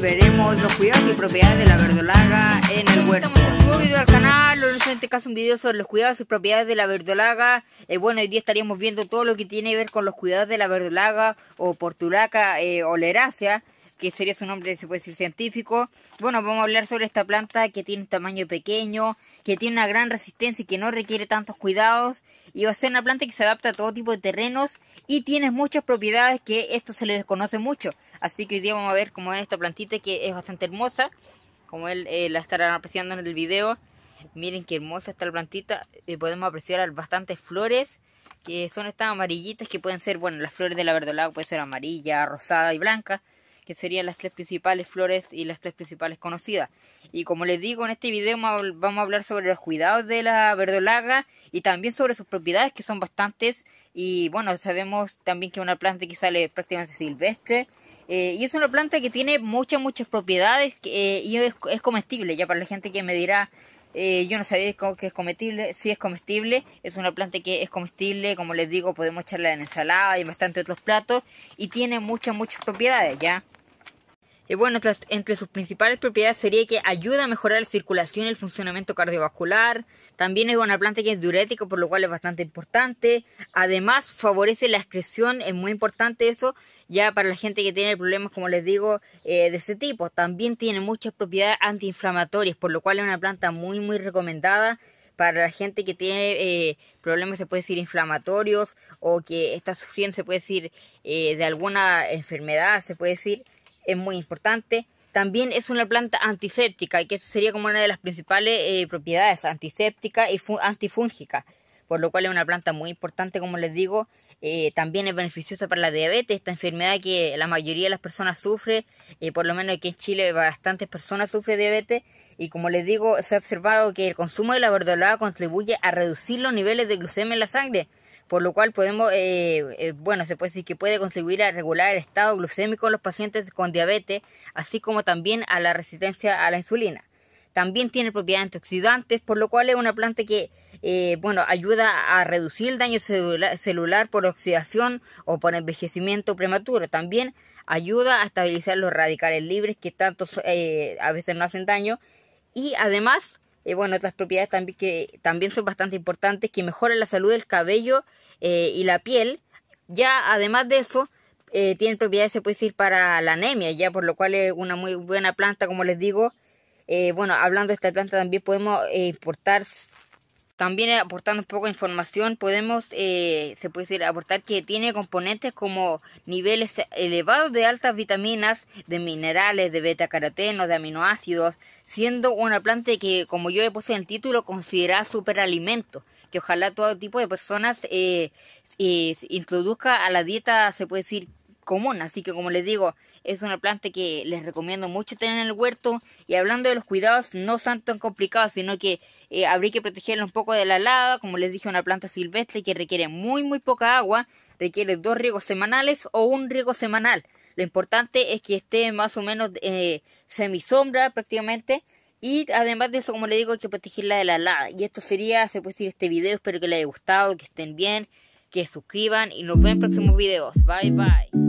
veremos los cuidados y propiedades de la verdolaga en el huerto. Un nuevo video al canal, en este caso un video sobre los cuidados y propiedades de la verdolaga. Eh, bueno, hoy día estaríamos viendo todo lo que tiene que ver con los cuidados de la verdolaga o portulaca eh, oleracea que sería su nombre, se puede decir, científico. Bueno, vamos a hablar sobre esta planta que tiene un tamaño pequeño, que tiene una gran resistencia y que no requiere tantos cuidados. Y va a ser una planta que se adapta a todo tipo de terrenos y tiene muchas propiedades que esto se le desconoce mucho. Así que hoy día vamos a ver cómo es esta plantita que es bastante hermosa, como él eh, la estarán apreciando en el video. Miren qué hermosa está la plantita, eh, podemos apreciar bastantes flores que son estas amarillitas que pueden ser, bueno, las flores de la verdolaga pueden ser amarilla, rosada y blanca que serían las tres principales flores y las tres principales conocidas. Y como les digo, en este video vamos a hablar sobre los cuidados de la verdolaga y también sobre sus propiedades que son bastantes. Y bueno, sabemos también que es una planta que sale prácticamente silvestre. Eh, y es una planta que tiene muchas, muchas propiedades eh, y es, comestible. Ya para la gente que me dirá, eh, yo no sabía que es comestible. Sí es comestible. Es una planta que es comestible. Como les digo, podemos echarla en ensalada y bastante otros platos. Y tiene muchas, muchas propiedades, ¿ya? Y bueno, entre sus principales propiedades sería que ayuda a mejorar la circulación y el funcionamiento cardiovascular. También es una planta que es diurética, por lo cual es bastante importante. Además, favorece la excreción, es muy importante eso, ya para la gente que tiene problemas, como les digo, eh, de ese tipo. También tiene muchas propiedades antiinflamatorias, por lo cual es una planta muy, muy recomendada para la gente que tiene eh, problemas, se puede decir, inflamatorios o que está sufriendo, se puede decir, eh, de alguna enfermedad, se puede decir, es muy importante. También es una planta antiséptica, y que sería como una de las principales eh, propiedades, antiséptica y antifúngica, por lo cual es una planta muy importante, como les digo. Eh, también es beneficiosa para la diabetes, esta enfermedad que la mayoría de las personas sufre, eh, por lo menos aquí en Chile bastantes personas sufren diabetes, y como les digo, se ha observado que el consumo de la verdolaga contribuye a reducir los niveles de glucemia en la sangre, por lo cual podemos, eh, eh, bueno, se puede decir que puede conseguir a regular el estado glucémico en los pacientes con diabetes, así como también a la resistencia a la insulina. También tiene propiedades antioxidantes, por lo cual es una planta que, eh, bueno, ayuda a reducir el daño celular, por oxidación o por envejecimiento prematuro. También ayuda a estabilizar los radicales libres que tanto a veces no hacen daño y además y eh, bueno, otras propiedades también que también son bastante importantes, que mejoran la salud del cabello eh, y la piel. Ya además de eso, eh, tienen propiedades, se puede decir, para la anemia, ya por lo cual es una muy buena planta, como les digo. Eh, bueno, hablando de esta planta también podemos importar también aportando un poco de información, podemos, eh, se puede decir, aportar que tiene componentes como niveles elevados de altas vitaminas, de minerales, de beta caroteno, de aminoácidos, siendo una planta que, como yo le puse en el título, considera superalimento, que ojalá todo tipo de personas eh, eh, introduzca a la dieta, se puede decir, común. Así que como les digo, es una planta que les recomiendo mucho tener en el huerto. Y hablando de los cuidados, no son tan complicados, sino que eh, habría que protegerla un poco de la helada. Como les dije, una planta silvestre que requiere muy muy poca agua. Requiere dos riegos semanales o un riego semanal. Lo importante es que esté más o menos eh, semisombra prácticamente. Y además de eso, como les digo, hay que protegerla de la helada. Y esto sería, se puede decir, este video. Espero que les haya gustado, que estén bien, que suscriban y nos vemos en próximos videos. Bye bye.